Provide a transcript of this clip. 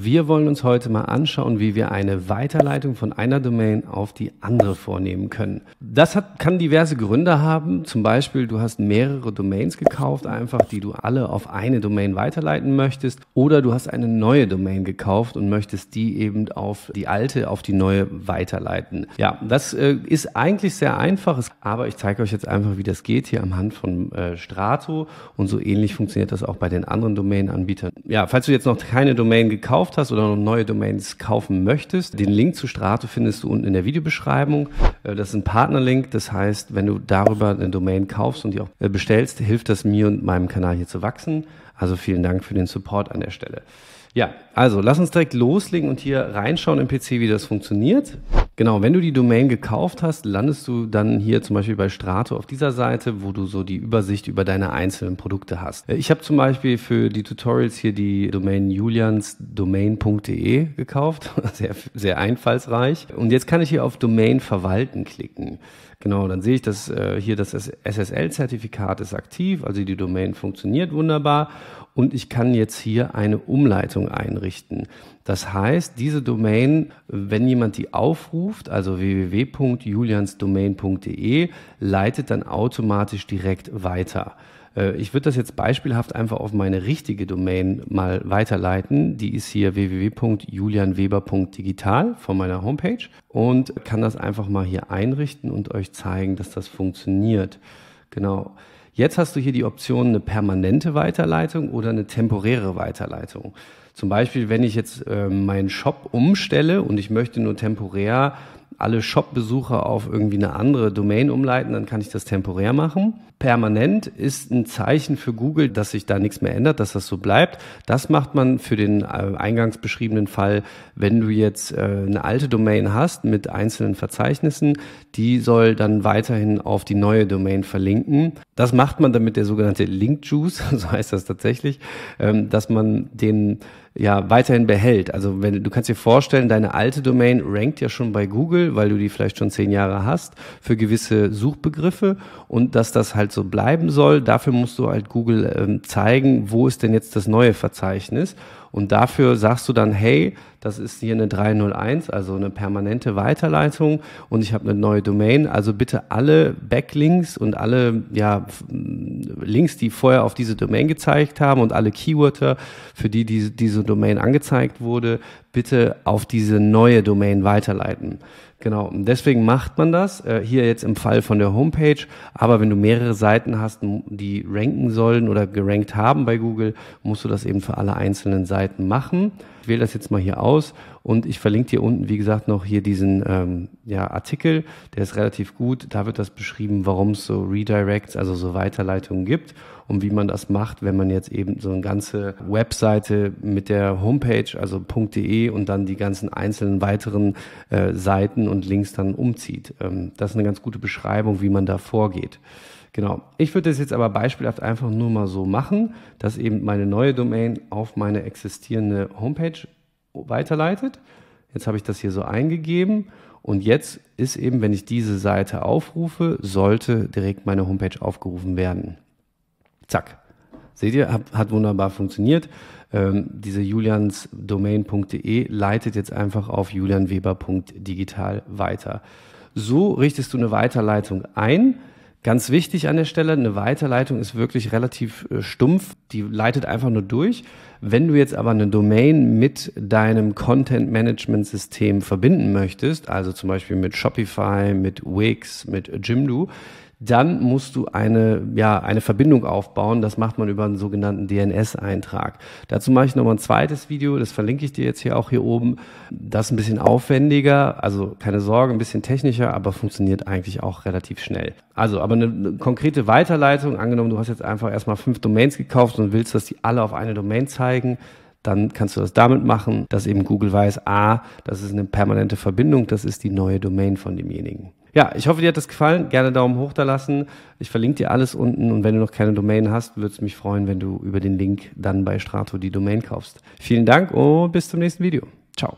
Wir wollen uns heute mal anschauen, wie wir eine Weiterleitung von einer Domain auf die andere vornehmen können. Das hat, kann diverse Gründe haben. Zum Beispiel, du hast mehrere Domains gekauft, einfach die du alle auf eine Domain weiterleiten möchtest. Oder du hast eine neue Domain gekauft und möchtest die eben auf die alte, auf die neue weiterleiten. Ja, das äh, ist eigentlich sehr einfach, aber ich zeige euch jetzt einfach, wie das geht hier am Hand von äh, Strato. Und so ähnlich funktioniert das auch bei den anderen Domain-Anbietern. Ja, falls du jetzt noch keine Domain gekauft gekauft hast oder noch neue Domains kaufen möchtest. Den Link zu Strato findest du unten in der Videobeschreibung. Äh, das ist ein Partnerlink, das heißt, wenn du darüber eine Domain kaufst und die auch äh, bestellst, hilft das mir und meinem Kanal hier zu wachsen. Also vielen Dank für den Support an der Stelle. Ja, also lass uns direkt loslegen und hier reinschauen im PC, wie das funktioniert. Genau, wenn du die Domain gekauft hast, landest du dann hier zum Beispiel bei Strato auf dieser Seite, wo du so die Übersicht über deine einzelnen Produkte hast. Äh, ich habe zum Beispiel für die Tutorials hier die Domain juliansdomain.de gekauft, sehr, sehr einfallsreich. Und jetzt kann ich hier auf Domain verwalten klicken. Genau, dann sehe ich, dass äh, hier das SSL-Zertifikat ist aktiv, also die Domain funktioniert wunderbar und ich kann jetzt hier eine Umleitung einrichten. Das heißt, diese Domain, wenn jemand die aufruft, also www.juliansdomain.de, leitet dann automatisch direkt weiter. Äh, ich würde das jetzt beispielhaft einfach auf meine richtige Domain mal weiterleiten. Die ist hier www.julianweber.digital von meiner Homepage und kann das einfach mal hier einrichten und euch zeigen, dass das funktioniert. Genau. Jetzt hast du hier die Option eine permanente Weiterleitung oder eine temporäre Weiterleitung. Zum Beispiel, wenn ich jetzt äh, meinen Shop umstelle und ich möchte nur temporär alle Shop-Besucher auf irgendwie eine andere Domain umleiten, dann kann ich das temporär machen. Permanent ist ein Zeichen für Google, dass sich da nichts mehr ändert, dass das so bleibt. Das macht man für den äh, eingangs beschriebenen Fall, wenn du jetzt äh, eine alte Domain hast mit einzelnen Verzeichnissen, die soll dann weiterhin auf die neue Domain verlinken. Das macht man damit der sogenannte Link Juice, so heißt das tatsächlich, ähm, dass man den ja weiterhin behält. Also wenn du kannst dir vorstellen, deine alte Domain rankt ja schon bei Google, weil du die vielleicht schon zehn Jahre hast, für gewisse Suchbegriffe und dass das halt so bleiben soll. Dafür musst du halt Google ähm, zeigen, wo ist denn jetzt das neue Verzeichnis. Und dafür sagst du dann, hey, das ist hier eine 301, also eine permanente Weiterleitung und ich habe eine neue Domain. Also bitte alle Backlinks und alle ja, Links, die vorher auf diese Domain gezeigt haben und alle Keywörter, für die, die diese Domain angezeigt wurde, bitte auf diese neue Domain weiterleiten. Genau, und deswegen macht man das, äh, hier jetzt im Fall von der Homepage, aber wenn du mehrere Seiten hast, die ranken sollen oder gerankt haben bei Google, musst du das eben für alle einzelnen Seiten machen. Ich wähle das jetzt mal hier aus und ich verlinke dir unten, wie gesagt, noch hier diesen ähm, ja, Artikel. Der ist relativ gut. Da wird das beschrieben, warum es so Redirects, also so Weiterleitungen gibt und wie man das macht, wenn man jetzt eben so eine ganze Webseite mit der Homepage, also .de und dann die ganzen einzelnen weiteren äh, Seiten und Links dann umzieht. Ähm, das ist eine ganz gute Beschreibung, wie man da vorgeht. Genau. Ich würde das jetzt aber beispielhaft einfach nur mal so machen, dass eben meine neue Domain auf meine existierende Homepage weiterleitet. Jetzt habe ich das hier so eingegeben und jetzt ist eben, wenn ich diese Seite aufrufe, sollte direkt meine Homepage aufgerufen werden. Zack. Seht ihr, hat, hat wunderbar funktioniert. Ähm, diese juliansdomain.de leitet jetzt einfach auf julianweber.digital weiter. So richtest du eine Weiterleitung ein. Ganz wichtig an der Stelle, eine Weiterleitung ist wirklich relativ äh, stumpf, die leitet einfach nur durch. Wenn du jetzt aber eine Domain mit deinem Content Management System verbinden möchtest, also zum Beispiel mit Shopify, mit Wix, mit Jimdo, dann musst du eine, ja, eine Verbindung aufbauen. Das macht man über einen sogenannten DNS-Eintrag. Dazu mache ich nochmal ein zweites Video, das verlinke ich dir jetzt hier auch hier oben. Das ist ein bisschen aufwendiger, also keine Sorge, ein bisschen technischer, aber funktioniert eigentlich auch relativ schnell. Also, aber eine, eine konkrete Weiterleitung, angenommen, du hast jetzt einfach erstmal fünf Domains gekauft und willst, dass die alle auf eine Domain zeigen, dann kannst du das damit machen, dass eben Google weiß, ah, das ist eine permanente Verbindung, das ist die neue Domain von demjenigen. Ja, ich hoffe, dir hat das gefallen. Gerne Daumen hoch da lassen. Ich verlinke dir alles unten und wenn du noch keine Domain hast, würde es mich freuen, wenn du über den Link dann bei Strato die Domain kaufst. Vielen Dank und bis zum nächsten Video. Ciao.